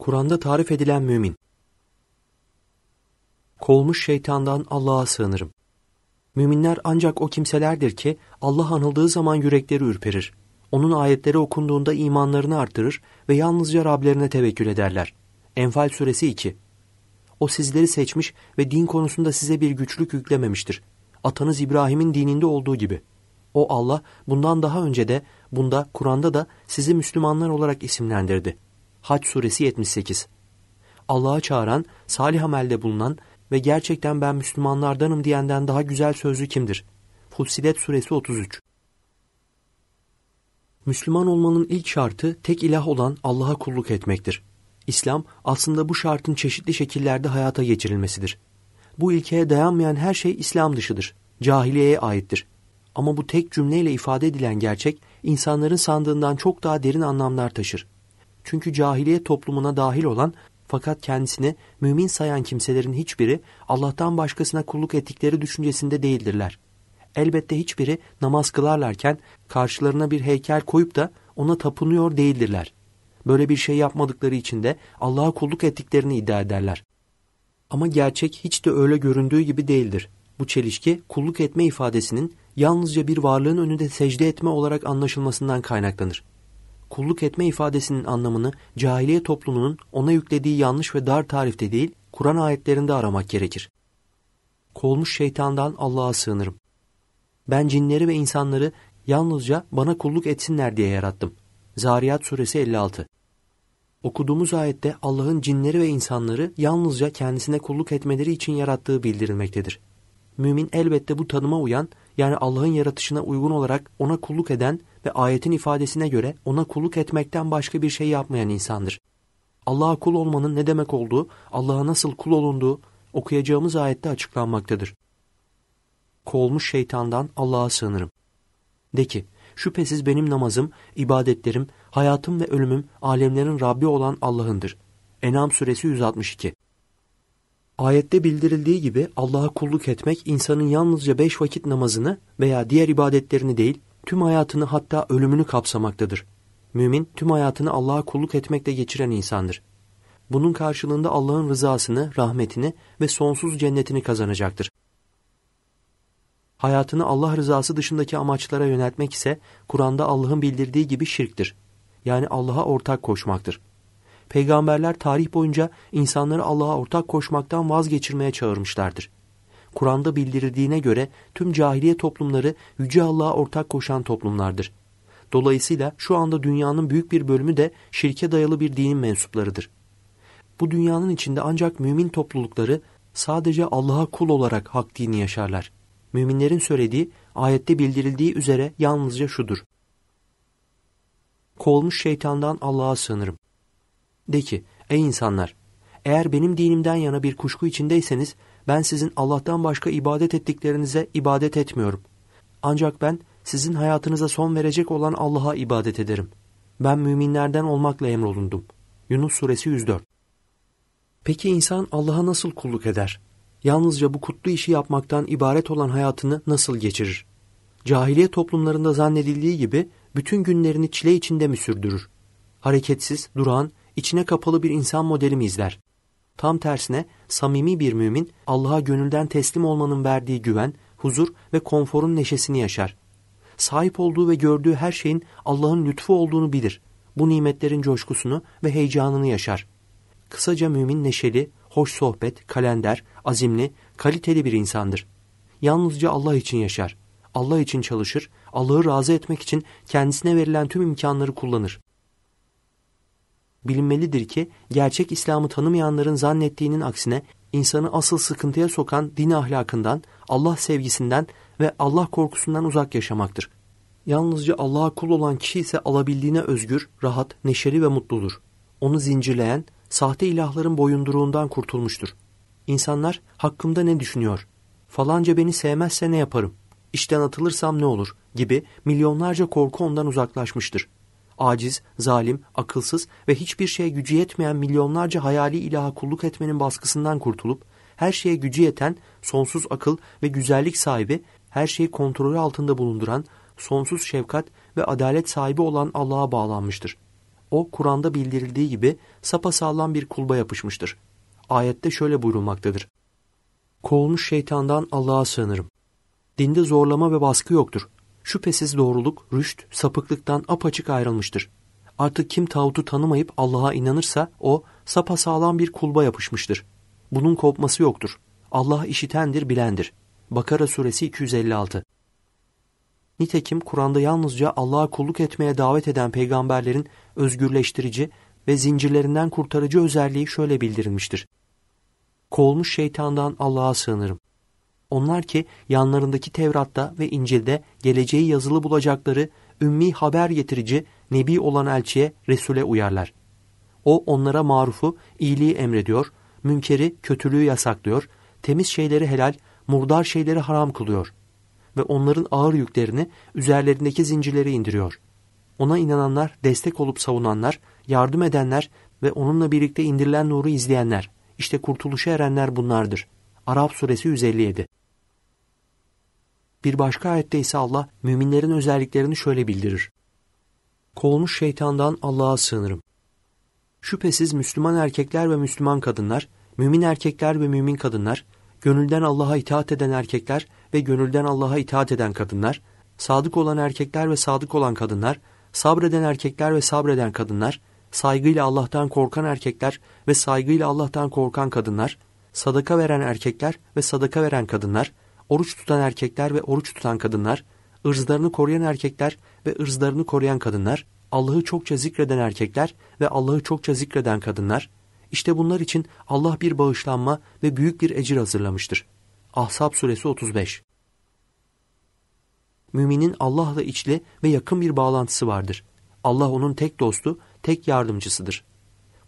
Kur'an'da tarif edilen mümin. Kolmuş şeytandan Allah'a sığınırım. Müminler ancak o kimselerdir ki Allah anıldığı zaman yürekleri ürperir. Onun ayetleri okunduğunda imanlarını artırır ve yalnızca Rablerine tevekkül ederler. Enfal suresi 2 O sizleri seçmiş ve din konusunda size bir güçlük yüklememiştir. Atanız İbrahim'in dininde olduğu gibi. O Allah bundan daha önce de bunda Kur'an'da da sizi Müslümanlar olarak isimlendirdi.'' Haç suresi 78 Allah'a çağıran, salih amelde bulunan ve gerçekten ben Müslümanlardanım diyenden daha güzel sözlü kimdir? Fussilet suresi 33 Müslüman olmanın ilk şartı tek ilah olan Allah'a kulluk etmektir. İslam aslında bu şartın çeşitli şekillerde hayata geçirilmesidir. Bu ilkeye dayanmayan her şey İslam dışıdır, cahiliyeye aittir. Ama bu tek cümleyle ifade edilen gerçek insanların sandığından çok daha derin anlamlar taşır. Çünkü cahiliye toplumuna dahil olan fakat kendisini mümin sayan kimselerin hiçbiri Allah'tan başkasına kulluk ettikleri düşüncesinde değildirler. Elbette hiçbiri namaz kılarlarken karşılarına bir heykel koyup da ona tapınıyor değildirler. Böyle bir şey yapmadıkları için de Allah'a kulluk ettiklerini iddia ederler. Ama gerçek hiç de öyle göründüğü gibi değildir. Bu çelişki kulluk etme ifadesinin yalnızca bir varlığın önünde secde etme olarak anlaşılmasından kaynaklanır kulluk etme ifadesinin anlamını cahiliye toplumunun ona yüklediği yanlış ve dar tarifte değil, Kur'an ayetlerinde aramak gerekir. Kolmuş şeytandan Allah'a sığınırım. Ben cinleri ve insanları yalnızca bana kulluk etsinler diye yarattım. Zariyat suresi 56 Okuduğumuz ayette Allah'ın cinleri ve insanları yalnızca kendisine kulluk etmeleri için yarattığı bildirilmektedir. Mümin elbette bu tanıma uyan yani Allah'ın yaratışına uygun olarak ona kulluk eden ve ayetin ifadesine göre ona kulluk etmekten başka bir şey yapmayan insandır. Allah'a kul olmanın ne demek olduğu, Allah'a nasıl kul olunduğu okuyacağımız ayette açıklanmaktadır. Kovulmuş şeytandan Allah'a sığınırım. De ki, şüphesiz benim namazım, ibadetlerim, hayatım ve ölümüm alemlerin Rabbi olan Allah'ındır. Enam suresi 162 Ayette bildirildiği gibi Allah'a kulluk etmek insanın yalnızca beş vakit namazını veya diğer ibadetlerini değil, tüm hayatını hatta ölümünü kapsamaktadır. Mümin tüm hayatını Allah'a kulluk etmekle geçiren insandır. Bunun karşılığında Allah'ın rızasını, rahmetini ve sonsuz cennetini kazanacaktır. Hayatını Allah rızası dışındaki amaçlara yöneltmek ise Kur'an'da Allah'ın bildirdiği gibi şirktir. Yani Allah'a ortak koşmaktır peygamberler tarih boyunca insanları Allah'a ortak koşmaktan vazgeçirmeye çağırmışlardır. Kur'an'da bildirildiğine göre tüm cahiliye toplumları Yüce Allah'a ortak koşan toplumlardır. Dolayısıyla şu anda dünyanın büyük bir bölümü de şirke dayalı bir dinin mensuplarıdır. Bu dünyanın içinde ancak mümin toplulukları sadece Allah'a kul olarak hak dini yaşarlar. Müminlerin söylediği, ayette bildirildiği üzere yalnızca şudur. Kovulmuş şeytandan Allah'a sığınırım. De ki, ey insanlar, eğer benim dinimden yana bir kuşku içindeyseniz, ben sizin Allah'tan başka ibadet ettiklerinize ibadet etmiyorum. Ancak ben sizin hayatınıza son verecek olan Allah'a ibadet ederim. Ben müminlerden olmakla emrolundum. Yunus suresi 104 Peki insan Allah'a nasıl kulluk eder? Yalnızca bu kutlu işi yapmaktan ibaret olan hayatını nasıl geçirir? Cahiliye toplumlarında zannedildiği gibi bütün günlerini çile içinde mi sürdürür? Hareketsiz, duran, içine kapalı bir insan modeli izler? Tam tersine samimi bir mümin Allah'a gönülden teslim olmanın verdiği güven, huzur ve konforun neşesini yaşar. Sahip olduğu ve gördüğü her şeyin Allah'ın lütfu olduğunu bilir. Bu nimetlerin coşkusunu ve heyecanını yaşar. Kısaca mümin neşeli, hoş sohbet, kalender, azimli, kaliteli bir insandır. Yalnızca Allah için yaşar. Allah için çalışır, Allah'ı razı etmek için kendisine verilen tüm imkanları kullanır. Bilinmelidir ki gerçek İslam'ı tanımayanların zannettiğinin aksine insanı asıl sıkıntıya sokan din ahlakından, Allah sevgisinden ve Allah korkusundan uzak yaşamaktır. Yalnızca Allah'a kul olan kişi ise alabildiğine özgür, rahat, neşeli ve mutludur. Onu zincirleyen, sahte ilahların boyunduruğundan kurtulmuştur. İnsanlar hakkımda ne düşünüyor? Falanca beni sevmezse ne yaparım? İşten atılırsam ne olur? gibi milyonlarca korku ondan uzaklaşmıştır.'' aciz, zalim, akılsız ve hiçbir şeye gücü yetmeyen milyonlarca hayali ilaha kulluk etmenin baskısından kurtulup, her şeye gücü yeten, sonsuz akıl ve güzellik sahibi, her şeyi kontrolü altında bulunduran, sonsuz şefkat ve adalet sahibi olan Allah'a bağlanmıştır. O, Kur'an'da bildirildiği gibi sapasağlam bir kulba yapışmıştır. Ayette şöyle buyurulmaktadır. Kovulmuş şeytandan Allah'a sığınırım. Dinde zorlama ve baskı yoktur. Şüphesiz doğruluk, rüşt, sapıklıktan apaçık ayrılmıştır. Artık kim tağutu tanımayıp Allah'a inanırsa o sapasağlam bir kulba yapışmıştır. Bunun kopması yoktur. Allah işitendir, bilendir. Bakara suresi 256 Nitekim Kur'an'da yalnızca Allah'a kulluk etmeye davet eden peygamberlerin özgürleştirici ve zincirlerinden kurtarıcı özelliği şöyle bildirilmiştir. Kovulmuş şeytandan Allah'a sığınırım. Onlar ki yanlarındaki Tevrat'ta ve İncil'de geleceği yazılı bulacakları ümmi haber getirici nebi olan elçiye Resul'e uyarlar. O onlara marufu, iyiliği emrediyor, münkeri, kötülüğü yasaklıyor, temiz şeyleri helal, murdar şeyleri haram kılıyor ve onların ağır yüklerini üzerlerindeki zincirleri indiriyor. Ona inananlar, destek olup savunanlar, yardım edenler ve onunla birlikte indirilen nuru izleyenler, işte kurtuluşa erenler bunlardır. Arap suresi 157 bir başka ayette ise Allah müminlerin özelliklerini şöyle bildirir. Kovulmuş şeytandan Allah'a sığınırım. Şüphesiz Müslüman erkekler ve Müslüman kadınlar, mümin erkekler ve mümin kadınlar, gönülden Allah'a itaat eden erkekler ve gönülden Allah'a itaat eden kadınlar, sadık olan erkekler ve sadık olan kadınlar, sabreden erkekler ve sabreden kadınlar, saygıyla Allah'tan korkan erkekler ve saygıyla Allah'tan korkan kadınlar, sadaka veren erkekler ve sadaka veren kadınlar, oruç tutan erkekler ve oruç tutan kadınlar, ırzlarını koruyan erkekler ve ırzlarını koruyan kadınlar, Allah'ı çokça zikreden erkekler ve Allah'ı çokça zikreden kadınlar, işte bunlar için Allah bir bağışlanma ve büyük bir ecir hazırlamıştır. Ahzab suresi 35 Müminin Allah'la içli ve yakın bir bağlantısı vardır. Allah onun tek dostu, tek yardımcısıdır.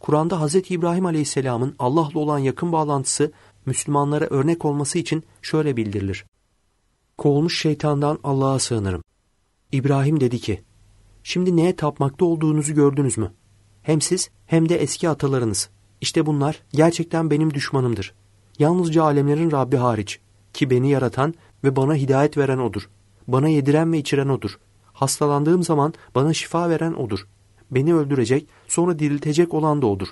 Kur'an'da Hz. İbrahim aleyhisselamın Allah'la olan yakın bağlantısı Müslümanlara örnek olması için şöyle bildirilir. Kovulmuş şeytandan Allah'a sığınırım. İbrahim dedi ki, şimdi neye tapmakta olduğunuzu gördünüz mü? Hem siz hem de eski atalarınız. İşte bunlar gerçekten benim düşmanımdır. Yalnızca alemlerin Rabbi hariç ki beni yaratan ve bana hidayet veren O'dur. Bana yediren ve içiren O'dur. Hastalandığım zaman bana şifa veren O'dur. Beni öldürecek, sonra diriltecek olan da O'dur.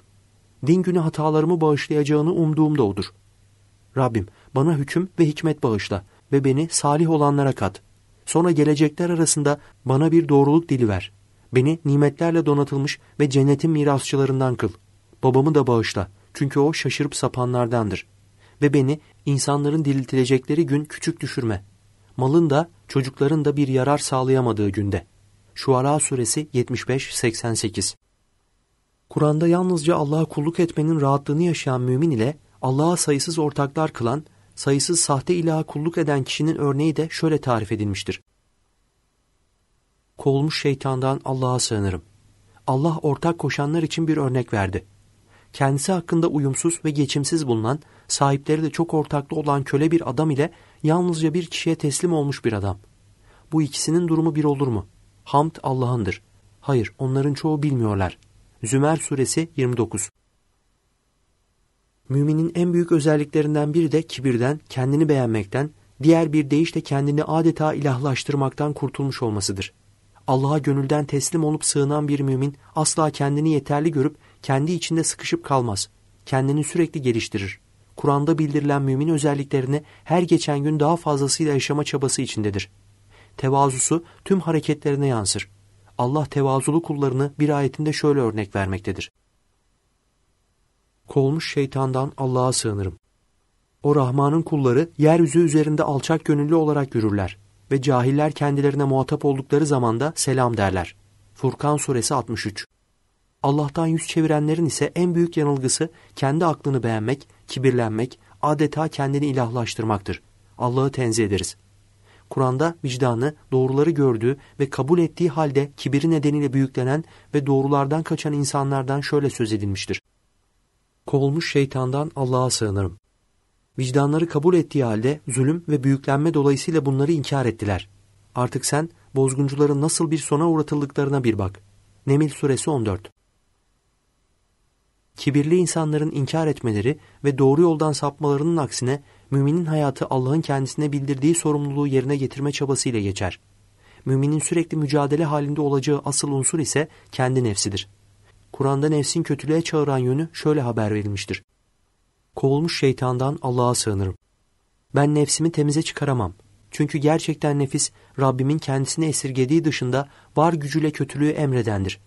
Din günü hatalarımı bağışlayacağını umduğum da O'dur.'' Rabbim bana hüküm ve hikmet bağışla ve beni salih olanlara kat. Sonra gelecekler arasında bana bir doğruluk dili ver. Beni nimetlerle donatılmış ve cennetin mirasçılarından kıl. Babamı da bağışla çünkü o şaşırıp sapanlardandır. Ve beni insanların diriltilecekleri gün küçük düşürme. Malın da çocukların da bir yarar sağlayamadığı günde. Şuara suresi 75-88 Kur'an'da yalnızca Allah'a kulluk etmenin rahatlığını yaşayan mümin ile Allah'a sayısız ortaklar kılan, sayısız sahte ilaha kulluk eden kişinin örneği de şöyle tarif edilmiştir. Kovulmuş şeytandan Allah'a sığınırım. Allah ortak koşanlar için bir örnek verdi. Kendisi hakkında uyumsuz ve geçimsiz bulunan, sahipleri de çok ortaklı olan köle bir adam ile yalnızca bir kişiye teslim olmuş bir adam. Bu ikisinin durumu bir olur mu? Hamd Allah'ındır. Hayır, onların çoğu bilmiyorlar. Zümer suresi 29 Müminin en büyük özelliklerinden biri de kibirden, kendini beğenmekten, diğer bir deyişle kendini adeta ilahlaştırmaktan kurtulmuş olmasıdır. Allah'a gönülden teslim olup sığınan bir mümin asla kendini yeterli görüp kendi içinde sıkışıp kalmaz. Kendini sürekli geliştirir. Kur'an'da bildirilen mümin özelliklerini her geçen gün daha fazlasıyla yaşama çabası içindedir. Tevazusu tüm hareketlerine yansır. Allah tevazulu kullarını bir ayetinde şöyle örnek vermektedir. Kolmuş şeytandan Allah'a sığınırım. O Rahman'ın kulları yeryüzü üzerinde alçak gönüllü olarak yürürler ve cahiller kendilerine muhatap oldukları zaman da selam derler. Furkan suresi 63 Allah'tan yüz çevirenlerin ise en büyük yanılgısı kendi aklını beğenmek, kibirlenmek, adeta kendini ilahlaştırmaktır. Allah'ı tenzih ederiz. Kur'an'da vicdanı, doğruları gördüğü ve kabul ettiği halde kibiri nedeniyle büyüklenen ve doğrulardan kaçan insanlardan şöyle söz edilmiştir. Kovulmuş şeytandan Allah'a sığınırım. Vicdanları kabul ettiği halde zulüm ve büyüklenme dolayısıyla bunları inkar ettiler. Artık sen bozguncuların nasıl bir sona uğratıldıklarına bir bak. Nemil Suresi 14 Kibirli insanların inkar etmeleri ve doğru yoldan sapmalarının aksine müminin hayatı Allah'ın kendisine bildirdiği sorumluluğu yerine getirme çabasıyla geçer. Müminin sürekli mücadele halinde olacağı asıl unsur ise kendi nefsidir. Kur'an'da nefsin kötülüğe çağıran yönü şöyle haber verilmiştir. Kovulmuş şeytandan Allah'a sığınırım. Ben nefsimi temize çıkaramam. Çünkü gerçekten nefis Rabbimin kendisini esirgediği dışında var gücüyle kötülüğü emredendir.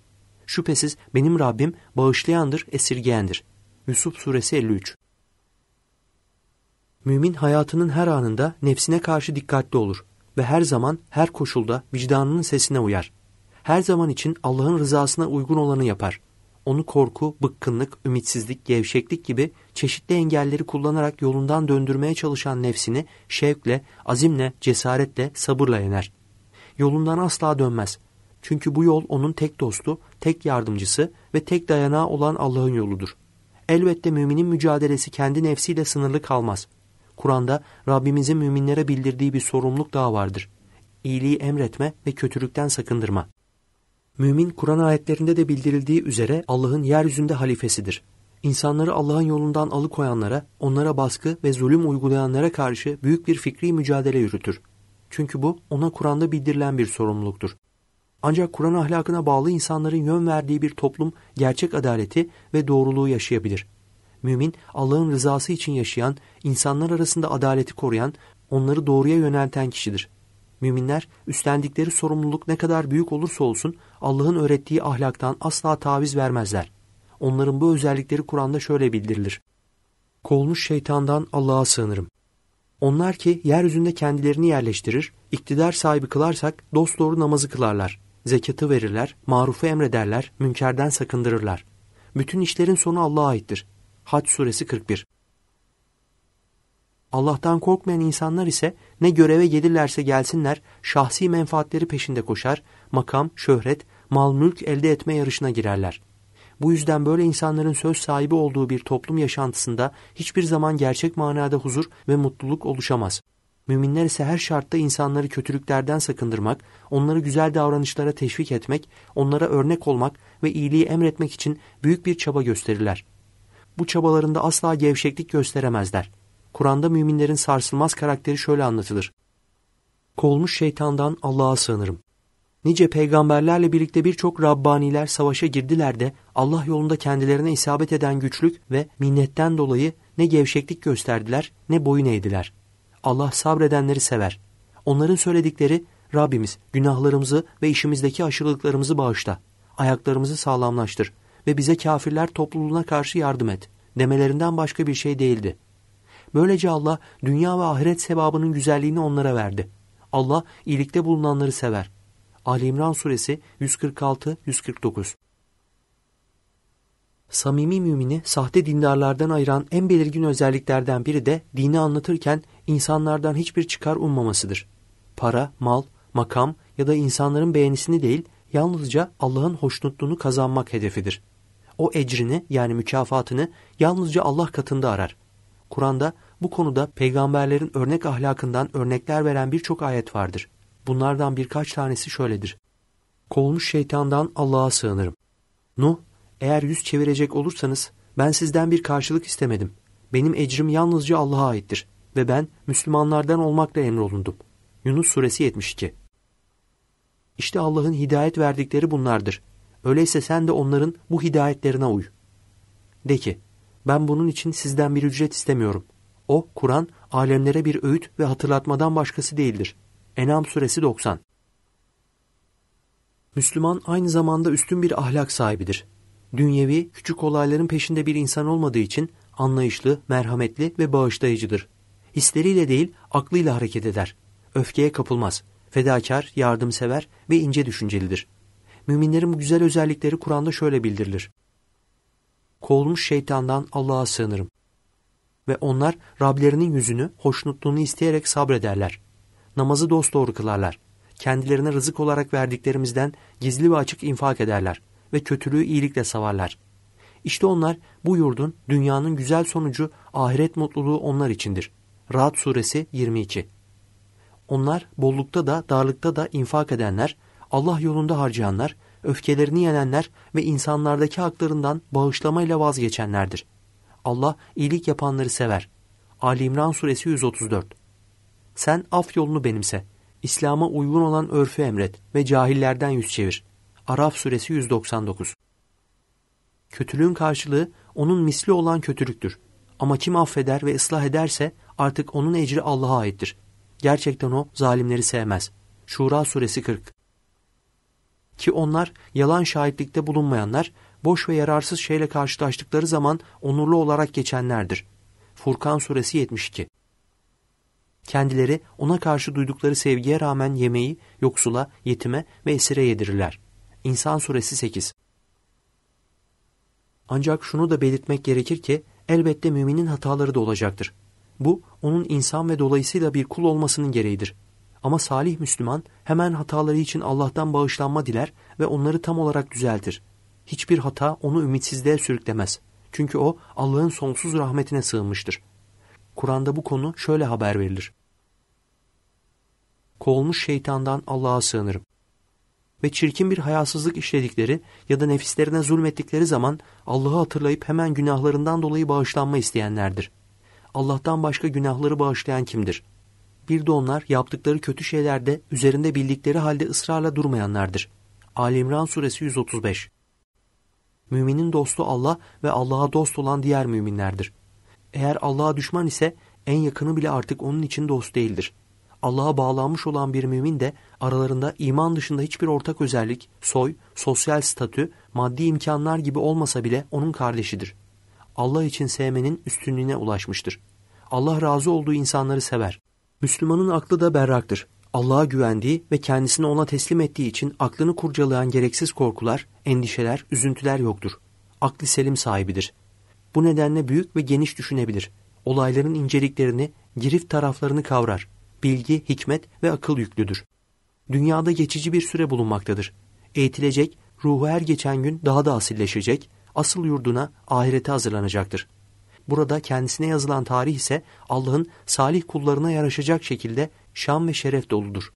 Şüphesiz benim Rabbim bağışlayandır, esirgeyendir. Yusuf Suresi 53 Mümin hayatının her anında nefsine karşı dikkatli olur ve her zaman, her koşulda vicdanının sesine uyar. Her zaman için Allah'ın rızasına uygun olanı yapar.'' onu korku, bıkkınlık, ümitsizlik, gevşeklik gibi çeşitli engelleri kullanarak yolundan döndürmeye çalışan nefsini şevkle, azimle, cesaretle, sabırla yener. Yolundan asla dönmez. Çünkü bu yol onun tek dostu, tek yardımcısı ve tek dayanağı olan Allah'ın yoludur. Elbette müminin mücadelesi kendi nefsiyle sınırlı kalmaz. Kur'an'da Rabbimizin müminlere bildirdiği bir sorumluluk daha vardır. İyiliği emretme ve kötülükten sakındırma. Mümin Kur'an ayetlerinde de bildirildiği üzere Allah'ın yeryüzünde halifesidir. İnsanları Allah'ın yolundan alıkoyanlara, onlara baskı ve zulüm uygulayanlara karşı büyük bir fikri mücadele yürütür. Çünkü bu ona Kur'an'da bildirilen bir sorumluluktur. Ancak Kur'an ahlakına bağlı insanların yön verdiği bir toplum gerçek adaleti ve doğruluğu yaşayabilir. Mümin Allah'ın rızası için yaşayan, insanlar arasında adaleti koruyan, onları doğruya yönelten kişidir. Müminler üstlendikleri sorumluluk ne kadar büyük olursa olsun Allah'ın öğrettiği ahlaktan asla taviz vermezler. Onların bu özellikleri Kur'an'da şöyle bildirilir. Kolmuş şeytandan Allah'a sığınırım. Onlar ki yeryüzünde kendilerini yerleştirir, iktidar sahibi kılarsak dosdoğru namazı kılarlar, zekatı verirler, marufu emrederler, münkerden sakındırırlar. Bütün işlerin sonu Allah'a aittir. Haç suresi 41 Allah'tan korkmayan insanlar ise ne göreve gelirlerse gelsinler şahsi menfaatleri peşinde koşar, makam, şöhret, mal mülk elde etme yarışına girerler. Bu yüzden böyle insanların söz sahibi olduğu bir toplum yaşantısında hiçbir zaman gerçek manada huzur ve mutluluk oluşamaz. Müminler ise her şartta insanları kötülüklerden sakındırmak, onları güzel davranışlara teşvik etmek, onlara örnek olmak ve iyiliği emretmek için büyük bir çaba gösterirler. Bu çabalarında asla gevşeklik gösteremezler.'' Kur'an'da müminlerin sarsılmaz karakteri şöyle anlatılır. Kovulmuş şeytandan Allah'a sığınırım. Nice peygamberlerle birlikte birçok Rabbaniler savaşa girdiler de Allah yolunda kendilerine isabet eden güçlük ve minnetten dolayı ne gevşeklik gösterdiler ne boyun eğdiler. Allah sabredenleri sever. Onların söyledikleri Rabbimiz günahlarımızı ve işimizdeki aşırılıklarımızı bağışla. Ayaklarımızı sağlamlaştır ve bize kafirler topluluğuna karşı yardım et demelerinden başka bir şey değildi. Böylece Allah dünya ve ahiret sebabının güzelliğini onlara verdi. Allah iyilikte bulunanları sever. Ali İmran suresi 146-149 Samimi mümini sahte dindarlardan ayıran en belirgin özelliklerden biri de dini anlatırken insanlardan hiçbir çıkar ummamasıdır. Para, mal, makam ya da insanların beğenisini değil, yalnızca Allah'ın hoşnutluğunu kazanmak hedefidir. O ecrini yani mükafatını yalnızca Allah katında arar. Kur'an'da bu konuda peygamberlerin örnek ahlakından örnekler veren birçok ayet vardır. Bunlardan birkaç tanesi şöyledir. Kovulmuş şeytandan Allah'a sığınırım. Nuh, eğer yüz çevirecek olursanız ben sizden bir karşılık istemedim. Benim ecrim yalnızca Allah'a aittir ve ben Müslümanlardan olmakla emrolundum. Yunus suresi 72 İşte Allah'ın hidayet verdikleri bunlardır. Öyleyse sen de onların bu hidayetlerine uy. De ki, ben bunun için sizden bir ücret istemiyorum. O, Kur'an, alemlere bir öğüt ve hatırlatmadan başkası değildir. Enam suresi 90 Müslüman aynı zamanda üstün bir ahlak sahibidir. Dünyevi, küçük olayların peşinde bir insan olmadığı için anlayışlı, merhametli ve bağışlayıcıdır. Hisleriyle değil, aklıyla hareket eder. Öfkeye kapılmaz. Fedakar, yardımsever ve ince düşüncelidir. Müminlerin bu güzel özellikleri Kur'an'da şöyle bildirilir. Kovulmuş şeytandan Allah'a sığınırım. Ve onlar Rablerinin yüzünü, hoşnutluğunu isteyerek sabrederler. Namazı dosdoğru kılarlar. Kendilerine rızık olarak verdiklerimizden gizli ve açık infak ederler ve kötülüğü iyilikle savarlar. İşte onlar bu yurdun, dünyanın güzel sonucu, ahiret mutluluğu onlar içindir. Rahat Suresi 22 Onlar bollukta da darlıkta da infak edenler, Allah yolunda harcayanlar, öfkelerini yenenler ve insanlardaki haklarından bağışlamayla vazgeçenlerdir. Allah iyilik yapanları sever. Ali İmran suresi 134 Sen af yolunu benimse. İslam'a uygun olan örfü emret ve cahillerden yüz çevir. Araf suresi 199 Kötülüğün karşılığı onun misli olan kötülüktür. Ama kim affeder ve ıslah ederse artık onun ecri Allah'a aittir. Gerçekten o zalimleri sevmez. Şura suresi 40 Ki onlar yalan şahitlikte bulunmayanlar boş ve yararsız şeyle karşılaştıkları zaman onurlu olarak geçenlerdir. Furkan suresi 72 Kendileri ona karşı duydukları sevgiye rağmen yemeği yoksula, yetime ve esire yedirirler. İnsan suresi 8 Ancak şunu da belirtmek gerekir ki elbette müminin hataları da olacaktır. Bu onun insan ve dolayısıyla bir kul olmasının gereğidir. Ama salih Müslüman hemen hataları için Allah'tan bağışlanma diler ve onları tam olarak düzeltir. Hiçbir hata onu ümitsizliğe sürüklemez. Çünkü o Allah'ın sonsuz rahmetine sığınmıştır. Kur'an'da bu konu şöyle haber verilir. Kovulmuş şeytandan Allah'a sığınırım. Ve çirkin bir hayasızlık işledikleri ya da nefislerine zulmettikleri zaman Allah'ı hatırlayıp hemen günahlarından dolayı bağışlanma isteyenlerdir. Allah'tan başka günahları bağışlayan kimdir? Bir de onlar yaptıkları kötü şeylerde üzerinde bildikleri halde ısrarla durmayanlardır. Alimran suresi 135 Müminin dostu Allah ve Allah'a dost olan diğer müminlerdir. Eğer Allah'a düşman ise en yakını bile artık onun için dost değildir. Allah'a bağlanmış olan bir mümin de aralarında iman dışında hiçbir ortak özellik, soy, sosyal statü, maddi imkanlar gibi olmasa bile onun kardeşidir. Allah için sevmenin üstünlüğüne ulaşmıştır. Allah razı olduğu insanları sever. Müslümanın aklı da berraktır. Allah'a güvendiği ve kendisini ona teslim ettiği için aklını kurcalayan gereksiz korkular, endişeler, üzüntüler yoktur. Aklı selim sahibidir. Bu nedenle büyük ve geniş düşünebilir. Olayların inceliklerini, girif taraflarını kavrar. Bilgi, hikmet ve akıl yüklüdür. Dünyada geçici bir süre bulunmaktadır. Eğitilecek, ruhu her geçen gün daha da asilleşecek, asıl yurduna, ahirete hazırlanacaktır. Burada kendisine yazılan tarih ise Allah'ın salih kullarına yaraşacak şekilde şan ve şeref doludur.